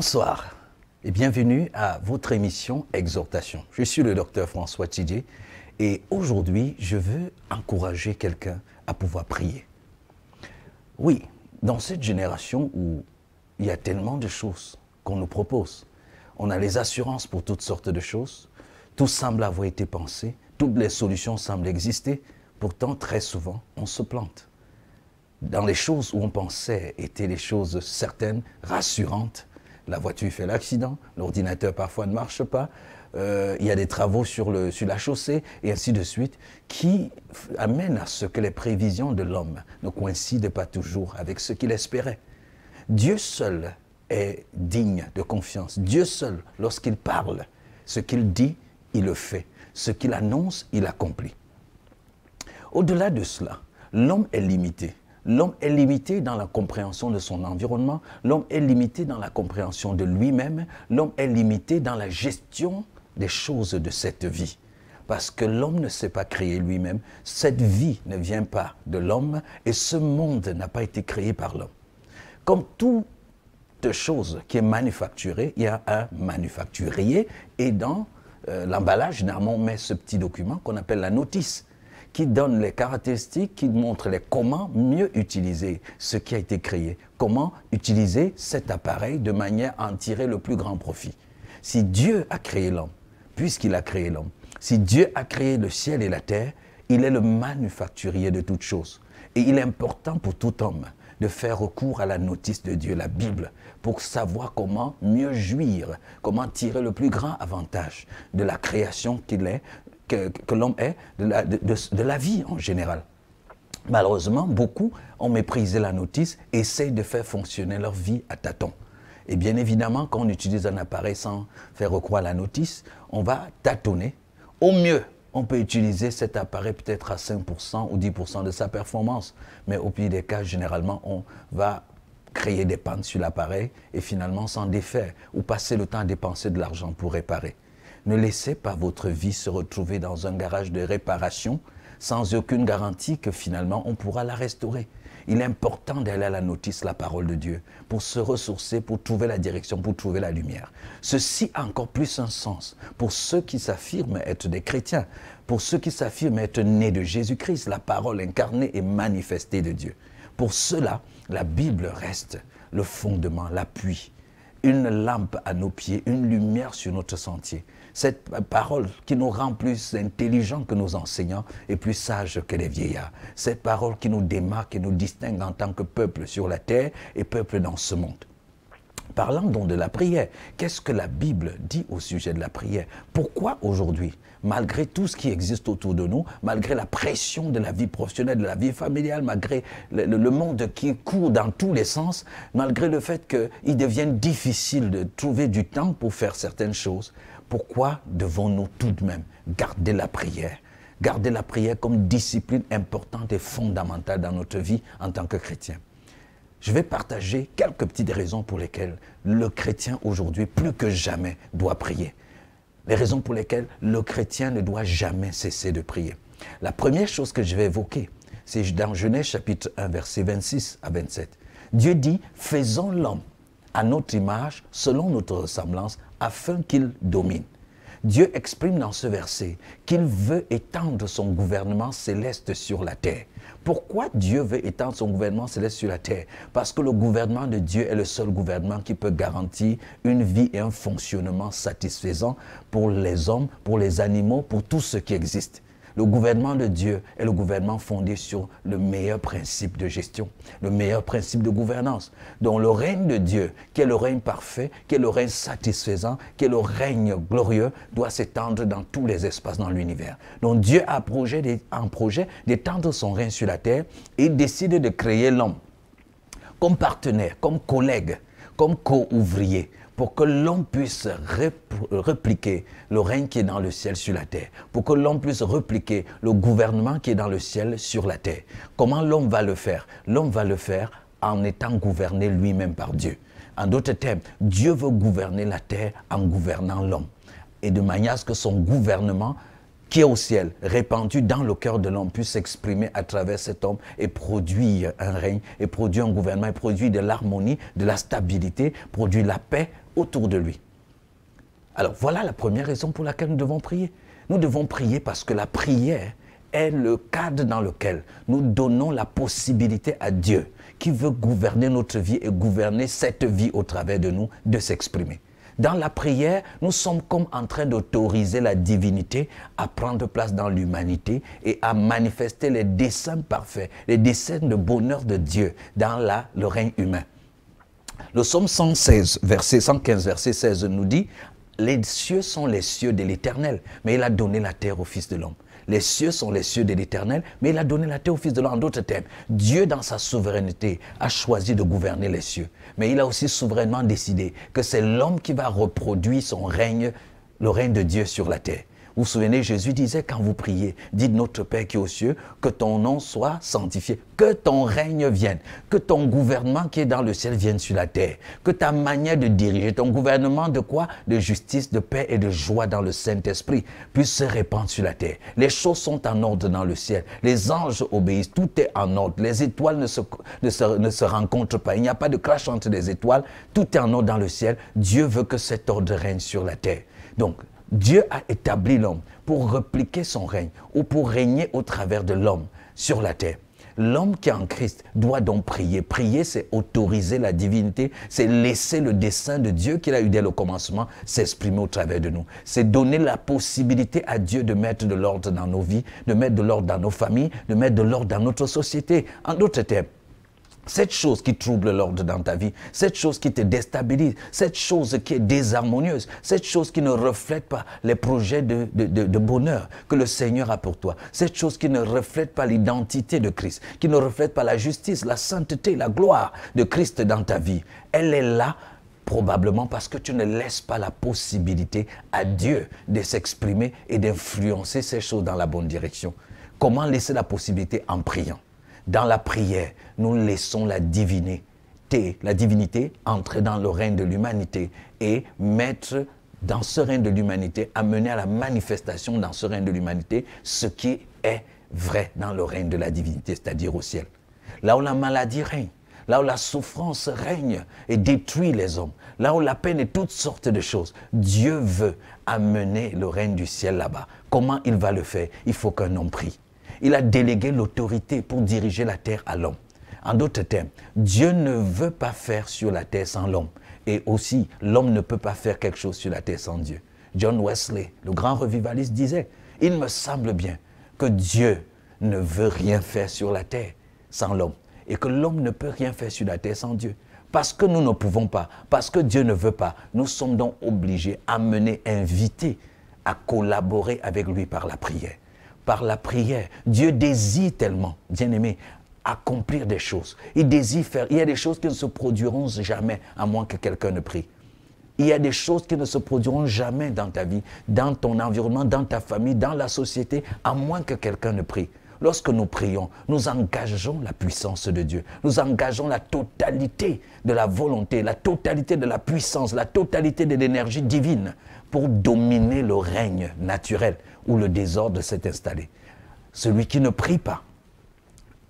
Bonsoir et bienvenue à votre émission Exhortation. Je suis le docteur François Tidier et aujourd'hui je veux encourager quelqu'un à pouvoir prier. Oui, dans cette génération où il y a tellement de choses qu'on nous propose, on a les assurances pour toutes sortes de choses, tout semble avoir été pensé, toutes les solutions semblent exister, pourtant très souvent on se plante. Dans les choses où on pensait étaient les choses certaines, rassurantes, la voiture fait l'accident, l'ordinateur parfois ne marche pas, euh, il y a des travaux sur, sur la chaussée, et ainsi de suite, qui amènent à ce que les prévisions de l'homme ne coïncident pas toujours avec ce qu'il espérait. Dieu seul est digne de confiance. Dieu seul, lorsqu'il parle, ce qu'il dit, il le fait. Ce qu'il annonce, il accomplit. Au-delà de cela, l'homme est limité. L'homme est limité dans la compréhension de son environnement, l'homme est limité dans la compréhension de lui-même, l'homme est limité dans la gestion des choses de cette vie. Parce que l'homme ne s'est pas créé lui-même, cette vie ne vient pas de l'homme et ce monde n'a pas été créé par l'homme. Comme toute chose qui est manufacturée, il y a un manufacturier et dans euh, l'emballage, normalement, on met ce petit document qu'on appelle la notice qui donne les caractéristiques, qui montre les comment mieux utiliser ce qui a été créé, comment utiliser cet appareil de manière à en tirer le plus grand profit. Si Dieu a créé l'homme, puisqu'il a créé l'homme, si Dieu a créé le ciel et la terre, il est le manufacturier de toutes choses. Et il est important pour tout homme de faire recours à la notice de Dieu, la Bible, pour savoir comment mieux jouir, comment tirer le plus grand avantage de la création qu'il est, que, l'homme est, de la, vie en général. Malheureusement, beaucoup ont méprisé la notice, essayent de faire fonctionner leur vie à tâtons. Et bien évidemment, quand on utilise un appareil sans faire recroire la notice, on va tâtonner. Au mieux, on peut utiliser cet appareil peut-être à 5% ou 10% de sa performance. Mais au pire des cas, généralement, on va créer des pannes sur l'appareil et finalement s'en défaire ou passer le temps à dépenser de l'argent pour réparer. Ne laissez pas votre vie se retrouver dans un garage de réparation sans aucune garantie que finalement on pourra la restaurer. Il est important d'aller à la notice, la parole de Dieu, pour se ressourcer, pour trouver la direction, pour trouver la lumière. Ceci a encore plus un sens pour ceux qui s'affirment être des chrétiens, pour ceux qui s'affirment être nés de Jésus-Christ, la parole incarnée et manifestée de Dieu. Pour cela, la Bible reste le fondement, l'appui, une lampe à nos pieds, une lumière sur notre sentier. Cette parole qui nous rend plus intelligents que nos enseignants et plus sages que les vieillards. Cette parole qui nous démarque et nous distingue en tant que peuple sur la terre et peuple dans ce monde. Parlons donc de la prière. Qu'est-ce que la Bible dit au sujet de la prière Pourquoi aujourd'hui malgré tout ce qui existe autour de nous, malgré la pression de la vie professionnelle, de la vie familiale, malgré le, monde qui court dans tous les sens, malgré le fait qu'il devienne difficile de trouver du temps pour faire certaines choses. Pourquoi devons-nous tout de même garder la prière Garder la prière comme discipline importante et fondamentale dans notre vie en tant que chrétien je vais partager quelques petites raisons pour lesquelles le chrétien aujourd'hui, plus que jamais, doit prier. Les raisons pour lesquelles le chrétien ne doit jamais cesser de prier. La première chose que je vais évoquer, c'est dans Genèse chapitre 1, verset 26 à 27. Dieu dit, faisons l'homme à notre image, selon notre ressemblance, afin qu'il domine. Dieu exprime dans ce verset qu'il veut étendre son gouvernement céleste sur la terre. Pourquoi Dieu veut étendre son gouvernement céleste sur la terre Parce que le gouvernement de Dieu est le seul gouvernement qui peut garantir une vie et un fonctionnement satisfaisant pour les hommes, pour les animaux, pour tout ce qui existe. Le gouvernement de Dieu est le gouvernement fondé sur le meilleur principe de gestion, le meilleur principe de gouvernance. Donc le règne de Dieu, qui est le règne parfait, qui est le règne satisfaisant, qui est le règne glorieux, doit s'étendre dans tous les espaces dans l'univers. Donc Dieu a projet en projet d'étendre son règne sur la terre et décide de créer l'homme comme partenaire, comme collègue, comme co-ouvrier pour que l'homme puisse euh, répliquer le règne qui est dans le ciel sur la terre, pour que l'homme puisse répliquer le gouvernement qui est dans le ciel sur la terre. Comment l'homme va le faire L'homme va le faire en étant gouverné lui-même par Dieu. En d'autres termes, Dieu veut gouverner la terre en gouvernant l'homme, et de manière à ce que son gouvernement qui est au ciel, répandu dans le cœur de l'homme, puisse s'exprimer à travers cet homme et produire un règne, et produire un gouvernement, et produire de l'harmonie, de la stabilité, produire la paix, autour de lui. Alors voilà la première raison pour laquelle nous devons prier. Nous devons prier parce que la prière est le cadre dans lequel nous donnons la possibilité à Dieu, qui veut gouverner notre vie et gouverner cette vie au travers de nous, de s'exprimer. Dans la prière, nous sommes comme en train d'autoriser la divinité à prendre place dans l'humanité et à manifester les desseins parfaits, les desseins de bonheur de Dieu dans la, le règne humain. Le psaume 116, verset 115, verset 16 nous dit Les cieux sont les cieux de l'éternel, mais il a donné la terre au Fils de l'homme. Les cieux sont les cieux de l'éternel, mais il a donné la terre au Fils de l'homme. En d'autres termes, Dieu, dans sa souveraineté, a choisi de gouverner les cieux. Mais il a aussi souverainement décidé que c'est l'homme qui va reproduire son règne, le règne de Dieu sur la terre. Vous vous souvenez, Jésus disait quand vous priez, dites notre Père qui est aux cieux, que ton nom soit sanctifié, que ton règne vienne, que ton gouvernement qui est dans le ciel vienne sur la terre, que ta manière de diriger, ton gouvernement de quoi De justice, de paix et de joie dans le Saint-Esprit puisse se répandre sur la terre. Les choses sont en ordre dans le ciel, les anges obéissent, tout est en ordre, les étoiles ne se, ne se, rencontrent pas, il n'y a pas de crash entre les étoiles, tout est en ordre dans le ciel. Dieu veut que cet ordre règne sur la terre. Donc, Dieu a établi l'homme pour répliquer son règne ou pour régner au travers de l'homme sur la terre. L'homme qui est en Christ doit donc prier. Prier, c'est autoriser la divinité, c'est laisser le dessein de Dieu qu'il a eu dès le commencement s'exprimer au travers de nous. C'est donner la possibilité à Dieu de mettre de l'ordre dans nos vies, de mettre de l'ordre dans nos familles, de mettre de l'ordre dans notre société. En d'autres termes, cette chose qui trouble l'ordre dans ta vie, cette chose qui te déstabilise, cette chose qui est désharmonieuse, cette chose qui ne reflète pas les projets de, bonheur que le Seigneur a pour toi, cette chose qui ne reflète pas l'identité de Christ, qui ne reflète pas la justice, la sainteté, la gloire de Christ dans ta vie, elle est là probablement parce que tu ne laisses pas la possibilité à Dieu de s'exprimer et d'influencer ces choses dans la bonne direction. Comment laisser la possibilité en priant dans la prière, nous laissons la divinité, la divinité entrer dans le règne de l'humanité et mettre dans ce règne de l'humanité, amener à la manifestation dans ce règne de l'humanité ce qui est vrai dans le règne de la divinité, c'est-à-dire au ciel. Là où la maladie règne, là où la souffrance règne et détruit les hommes, là où la peine et toutes sortes de choses, Dieu veut amener le règne du ciel là-bas. Comment il va le faire Il faut qu'un homme prie. Il a délégué l'autorité pour diriger la terre à l'homme. En d'autres termes, Dieu ne veut pas faire sur la terre sans l'homme. Et aussi, l'homme ne peut pas faire quelque chose sur la terre sans Dieu. John Wesley, le grand revivaliste, disait, il me semble bien que Dieu ne veut rien faire sur la terre sans l'homme. Et que l'homme ne peut rien faire sur la terre sans Dieu. Parce que nous ne pouvons pas, parce que Dieu ne veut pas, nous sommes donc obligés, amenés, invités à collaborer avec lui par la prière par la prière. Dieu désire tellement, bien-aimé, accomplir des choses. Il désire faire. Il y a des choses qui ne se produiront jamais à moins que quelqu'un ne prie. Il y a des choses qui ne se produiront jamais dans ta vie, dans ton environnement, dans ta famille, dans la société, à moins que quelqu'un ne prie. Lorsque nous prions, nous engageons la puissance de Dieu. Nous engageons la totalité de la volonté, la totalité de la puissance, la totalité de l'énergie divine pour dominer le règne naturel où le désordre s'est installé. Celui qui ne prie pas,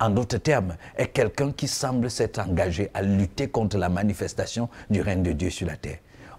en d'autres termes, est quelqu'un qui semble s'être engagé à lutter contre la manifestation du règne de Dieu sur la terre.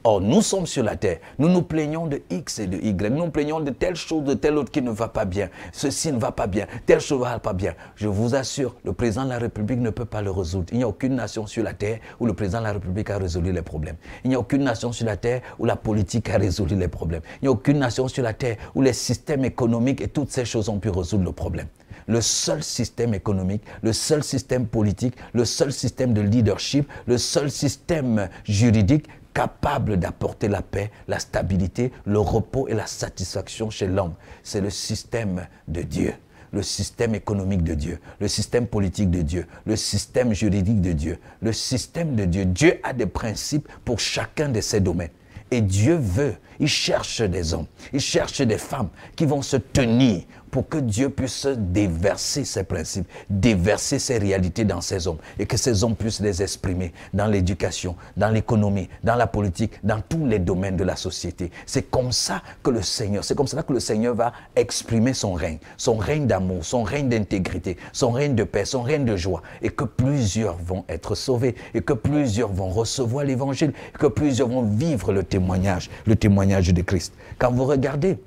Or, nous sommes sur la terre. Nous nous plaignons de X et de Y. Nous nous plaignons de telle chose, de telle autre qui ne va pas bien. Ceci ne va pas bien. Telle chose ne va pas bien. Je vous assure, le président de la République ne peut pas le résoudre. Il n'y a aucune nation sur la terre où le président de la République a résolu les problèmes. Il n'y a aucune nation sur la terre où la politique a résolu les problèmes. Il n'y a aucune nation sur la terre où les systèmes économiques et toutes ces choses ont pu résoudre le problème le seul système économique, le seul système politique, le seul système de leadership, le seul système juridique capable d'apporter la paix, la stabilité, le repos et la satisfaction chez l'homme. C'est le système de Dieu le système économique de Dieu, le système politique de Dieu, le système juridique de Dieu, le système de Dieu. Dieu a des principes pour chacun de ces domaines. Et Dieu veut, il cherche des hommes, il cherche des femmes qui vont se tenir pour que Dieu puisse déverser ses principes, déverser ses réalités dans ces hommes et que ces hommes puissent les exprimer dans l'éducation, dans l'économie, dans la politique, dans tous les domaines de la société. C'est comme ça que le Seigneur, c'est comme ça que le Seigneur va exprimer son règne, son règne d'amour, son règne d'intégrité, son règne de paix, son règne de joie et que plusieurs vont être sauvés et que plusieurs vont recevoir l'évangile, que plusieurs vont vivre le témoignage témoignage, le témoignage de Christ. Quand vous regardez,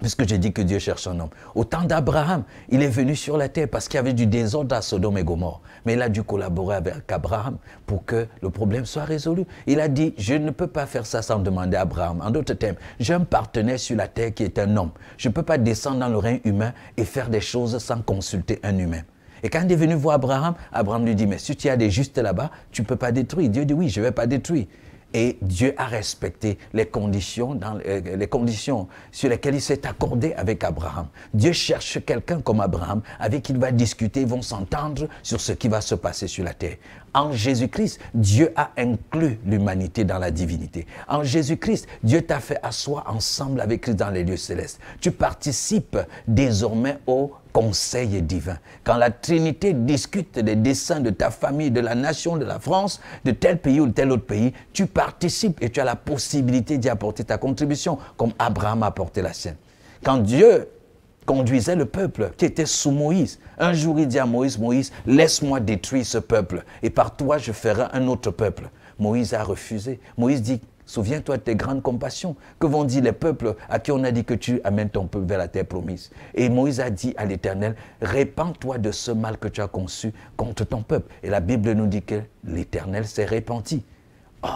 Puisque j'ai dit que Dieu cherche un homme. Au temps d'Abraham, il est venu sur la terre parce qu'il y avait du désordre à Sodome et Gomorre. Mais il a dû collaborer avec Abraham pour que le problème soit résolu. Il a dit, je ne peux pas faire ça sans demander à Abraham. En d'autres termes, j'ai un partenaire sur la terre qui est un homme. Je ne peux pas descendre dans le règne humain et faire des choses sans consulter un humain. Et quand il est venu voir Abraham, Abraham lui dit, mais si tu as des justes là-bas, tu ne peux pas détruire. Dieu dit, oui, je ne vais pas détruire. Et Dieu a respecté les conditions, dans, euh, les conditions sur lesquelles il s'est accordé avec Abraham. Dieu cherche quelqu'un comme Abraham avec qui il va discuter, ils vont s'entendre sur ce qui va se passer sur la terre. En Jésus-Christ, Dieu a inclus l'humanité dans la divinité. En Jésus-Christ, Dieu t'a fait asseoir ensemble avec Christ dans les lieux célestes. Tu participes désormais au conseil divin. Quand la Trinité discute des desseins de ta famille, de la nation, de la France, de tel pays ou de tel autre pays, tu participes et tu as la possibilité d'y apporter ta contribution, comme Abraham a apporté la sienne. Quand Dieu conduisait le peuple qui était sous Moïse. Un jour, il dit à Moïse, Moïse, laisse-moi détruire ce peuple et par toi, je ferai un autre peuple. Moïse a refusé. Moïse dit, Souviens-toi de tes grandes compassions. Que vont dire les peuples à qui on a dit que tu amènes ton peuple vers la terre promise Et Moïse a dit à l'Éternel, répands-toi de ce mal que tu as conçu contre ton peuple. Et la Bible nous dit que l'Éternel s'est repenti. Oh,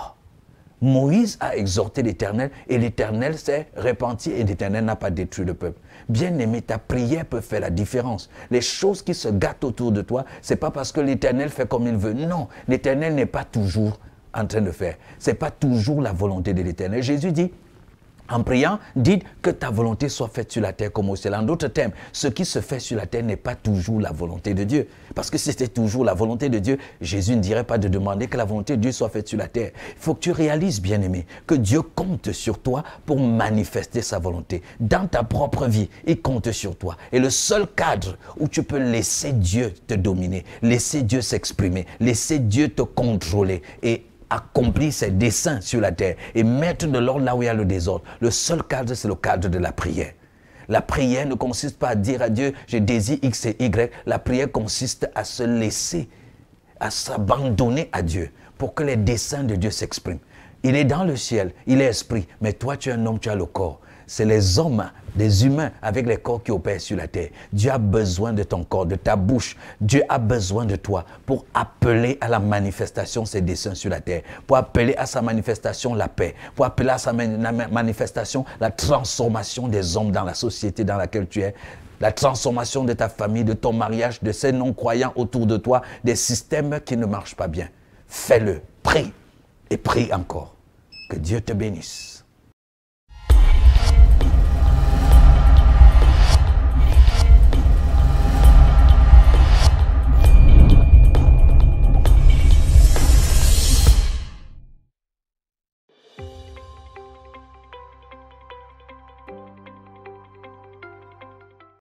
Moïse a exhorté l'Éternel et l'Éternel s'est repenti et l'Éternel n'a pas détruit le peuple. Bien-aimé, ta prière peut faire la différence. Les choses qui se gâtent autour de toi, c'est pas parce que l'Éternel fait comme il veut. Non, l'Éternel n'est pas toujours en train de faire. Ce n'est pas toujours la volonté de l'Éternel. Jésus dit, en priant, dites que ta volonté soit faite sur la terre comme au ciel. En d'autres termes, ce qui se fait sur la terre n'est pas toujours la volonté de Dieu. Parce que si c'était toujours la volonté de Dieu, Jésus ne dirait pas de demander que la volonté de Dieu soit faite sur la terre. Il faut que tu réalises, bien-aimé, que Dieu compte sur toi pour manifester sa volonté. Dans ta propre vie, il compte sur toi. Et le seul cadre où tu peux laisser Dieu te dominer, laisser Dieu s'exprimer, laisser Dieu te contrôler et accomplir ses desseins sur la terre et mettre de l'ordre là où il y a le désordre. Le seul cadre, c'est le cadre de la prière. La prière ne consiste pas à dire à Dieu, je désire X et Y. La prière consiste à se laisser, à s'abandonner à Dieu pour que les desseins de Dieu s'expriment. Il est dans le ciel, il est esprit, mais toi tu es un homme, tu as le corps c'est les hommes, des humains avec les corps qui opèrent sur la terre. Dieu a besoin de ton corps, de ta bouche. Dieu a besoin de toi pour appeler à la manifestation ses desseins sur la terre, pour appeler à sa manifestation la paix, pour appeler à sa manifestation la transformation des hommes dans la société dans laquelle tu es, la transformation de ta famille, de ton mariage, de ces non-croyants autour de toi, des systèmes qui ne marchent pas bien. Fais-le, prie et prie encore. Que Dieu te bénisse.